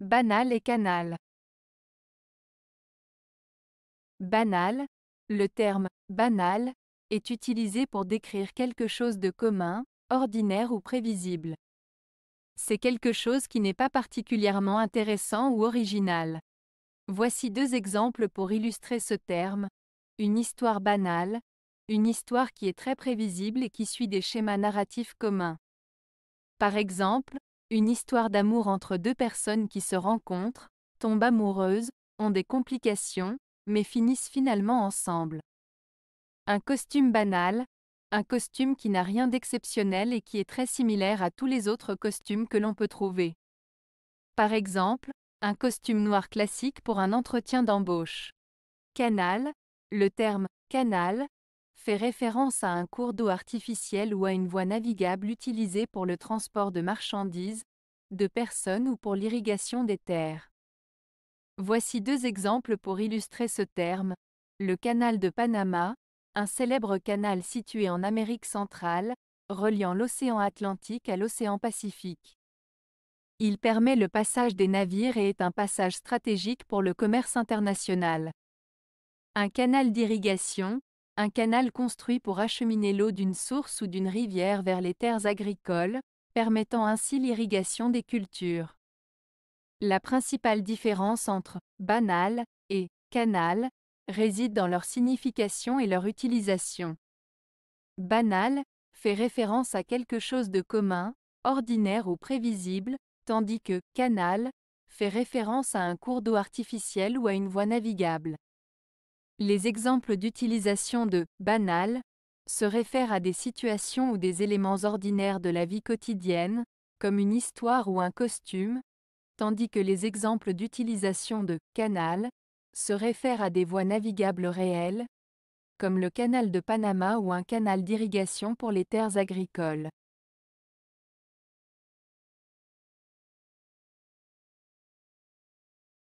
Banal et canal. Banal, le terme banal est utilisé pour décrire quelque chose de commun, ordinaire ou prévisible. C'est quelque chose qui n'est pas particulièrement intéressant ou original. Voici deux exemples pour illustrer ce terme. Une histoire banale, une histoire qui est très prévisible et qui suit des schémas narratifs communs. Par exemple, une histoire d'amour entre deux personnes qui se rencontrent, tombent amoureuses, ont des complications, mais finissent finalement ensemble. Un costume banal, un costume qui n'a rien d'exceptionnel et qui est très similaire à tous les autres costumes que l'on peut trouver. Par exemple, un costume noir classique pour un entretien d'embauche. Canal, le terme canal fait référence à un cours d'eau artificiel ou à une voie navigable utilisée pour le transport de marchandises, de personnes ou pour l'irrigation des terres. Voici deux exemples pour illustrer ce terme. Le canal de Panama, un célèbre canal situé en Amérique centrale, reliant l'océan Atlantique à l'océan Pacifique. Il permet le passage des navires et est un passage stratégique pour le commerce international. Un canal d'irrigation, un canal construit pour acheminer l'eau d'une source ou d'une rivière vers les terres agricoles, permettant ainsi l'irrigation des cultures. La principale différence entre banal et canal réside dans leur signification et leur utilisation. Banal fait référence à quelque chose de commun, ordinaire ou prévisible, tandis que canal fait référence à un cours d'eau artificiel ou à une voie navigable. Les exemples d'utilisation de banal se réfèrent à des situations ou des éléments ordinaires de la vie quotidienne, comme une histoire ou un costume, tandis que les exemples d'utilisation de canal se réfèrent à des voies navigables réelles, comme le canal de Panama ou un canal d'irrigation pour les terres agricoles.